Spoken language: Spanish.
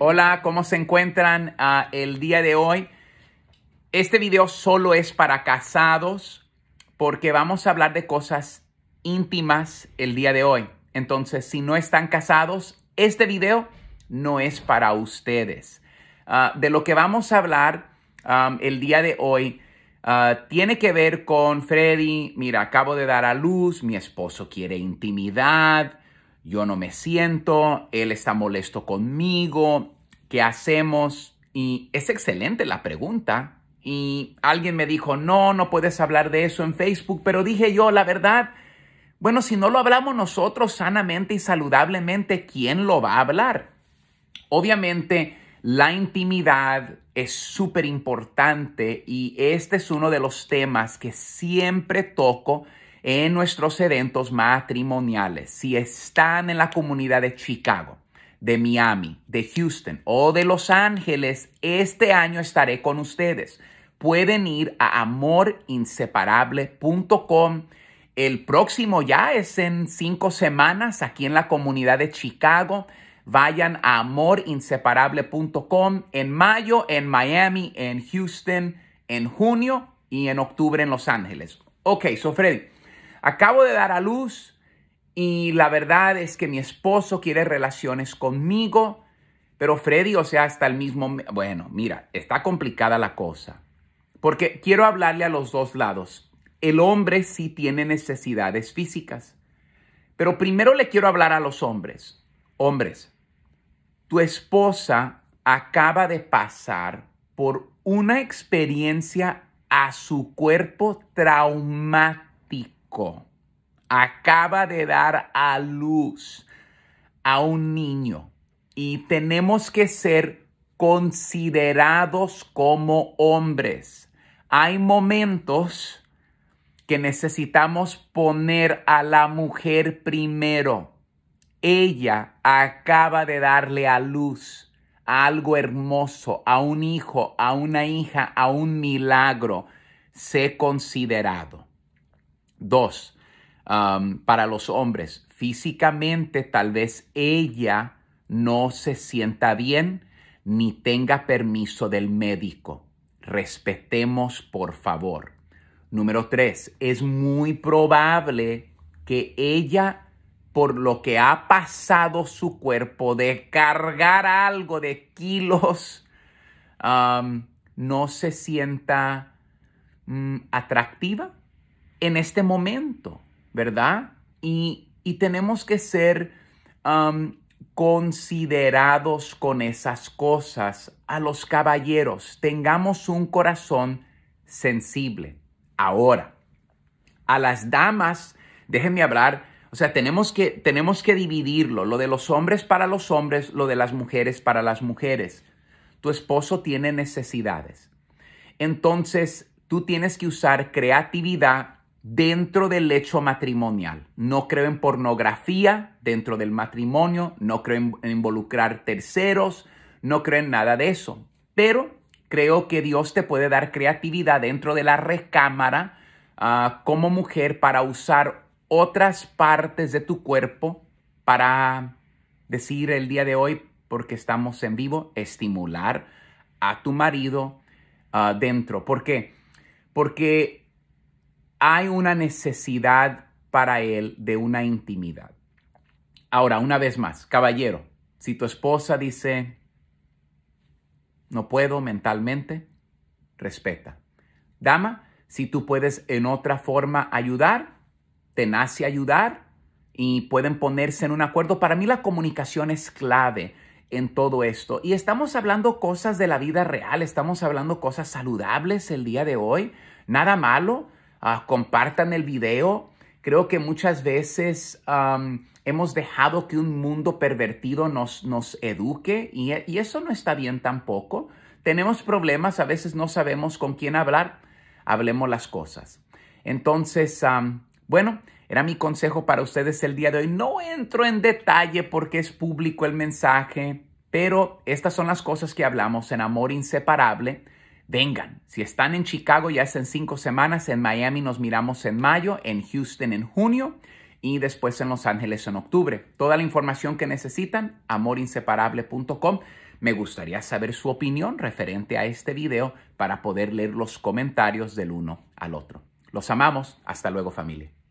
Hola, ¿cómo se encuentran ah, el día de hoy? Este video solo es para casados porque vamos a hablar de cosas íntimas el día de hoy. Entonces, si no están casados, este video no es para ustedes. Ah, de lo que vamos a hablar el día de hoy ah, tiene que ver con Freddy, mira, acabo de dar a luz, mi esposo quiere intimidad, yo no me siento, él está molesto conmigo, ¿qué hacemos? Y es excelente la pregunta. Y alguien me dijo, no, no puedes hablar de eso en Facebook, pero dije yo, la verdad, bueno, si no lo hablamos nosotros sanamente y saludablemente, ¿quién lo va a hablar? Obviamente, la intimidad es súper importante y este es uno de los temas que siempre toco en nuestros eventos matrimoniales. Si están en la comunidad de Chicago, de Miami, de Houston o de Los Ángeles, este año estaré con ustedes. Pueden ir a amorinseparable.com. El próximo ya es en cinco semanas aquí en la comunidad de Chicago. Vayan a amorinseparable.com en mayo, en Miami, en Houston, en junio y en octubre en Los Ángeles. Ok, so acabo de dar a luz y la verdad es que mi esposo quiere relaciones conmigo, pero Freddy, o sea, hasta el mismo... Bueno, mira, está complicada la cosa, porque quiero hablarle a los dos lados. El hombre sí tiene necesidades físicas, pero primero le quiero hablar a los hombres. Hombres, tu esposa acaba de pasar por una experiencia a su cuerpo traumática acaba de dar a luz a un niño y tenemos que ser considerados como hombres. Hay momentos que necesitamos poner a la mujer primero. Ella acaba de darle a luz a algo hermoso, a un hijo, a una hija, a un milagro. Sé considerado. Dos, um, para los hombres, físicamente tal vez ella no se sienta bien ni tenga permiso del médico. Respetemos, por favor. Número tres, es muy probable que ella, por lo que ha pasado su cuerpo de cargar algo de kilos, um, no se sienta mm, atractiva en este momento, ¿verdad? Y, tenemos que ser um, considerados con esas cosas. A los caballeros, tengamos un corazón sensible. Ahora, a las damas, déjenme hablar, o sea, tenemos que, tenemos que dividirlo, lo de los hombres para los hombres, lo de las mujeres para las mujeres. Tu esposo tiene necesidades. Entonces, tú tienes que usar creatividad dentro del hecho matrimonial. No creo en pornografía dentro del matrimonio, no creo en involucrar terceros, no creo en nada de eso. Pero creo que Dios te puede dar creatividad dentro de la recámara ah, como mujer para usar otras partes de tu cuerpo para decir el día de hoy, porque estamos en vivo, estimular a tu marido ah, dentro. ¿Por qué? Porque hay una necesidad para él de una intimidad. Ahora, una vez más, caballero, si tu esposa dice, no puedo mentalmente, respeta. Dama, si tú puedes en otra forma ayudar, te nace ayudar y pueden ponerse en un acuerdo. Para mí la comunicación es clave en todo esto. Y estamos hablando cosas de la vida real, estamos hablando cosas saludables el día de hoy, nada malo. Ah, compartan el video. Creo que muchas veces hemos dejado que un mundo pervertido nos, nos eduque y, eso no está bien tampoco. Tenemos problemas, a veces no sabemos con quién hablar. Hablemos las cosas. Entonces, bueno, era mi consejo para ustedes el día de hoy. No entro en detalle porque es público el mensaje, pero estas son las cosas que hablamos en Amor Inseparable vengan. Si están en Chicago ya es en cinco semanas, en Miami nos miramos en mayo, en Houston en junio y después en Los Ángeles en octubre. Toda la información que necesitan, amorinseparable.com. Me gustaría saber su opinión referente a este video para poder leer los comentarios del uno al otro. Los amamos. Hasta luego familia.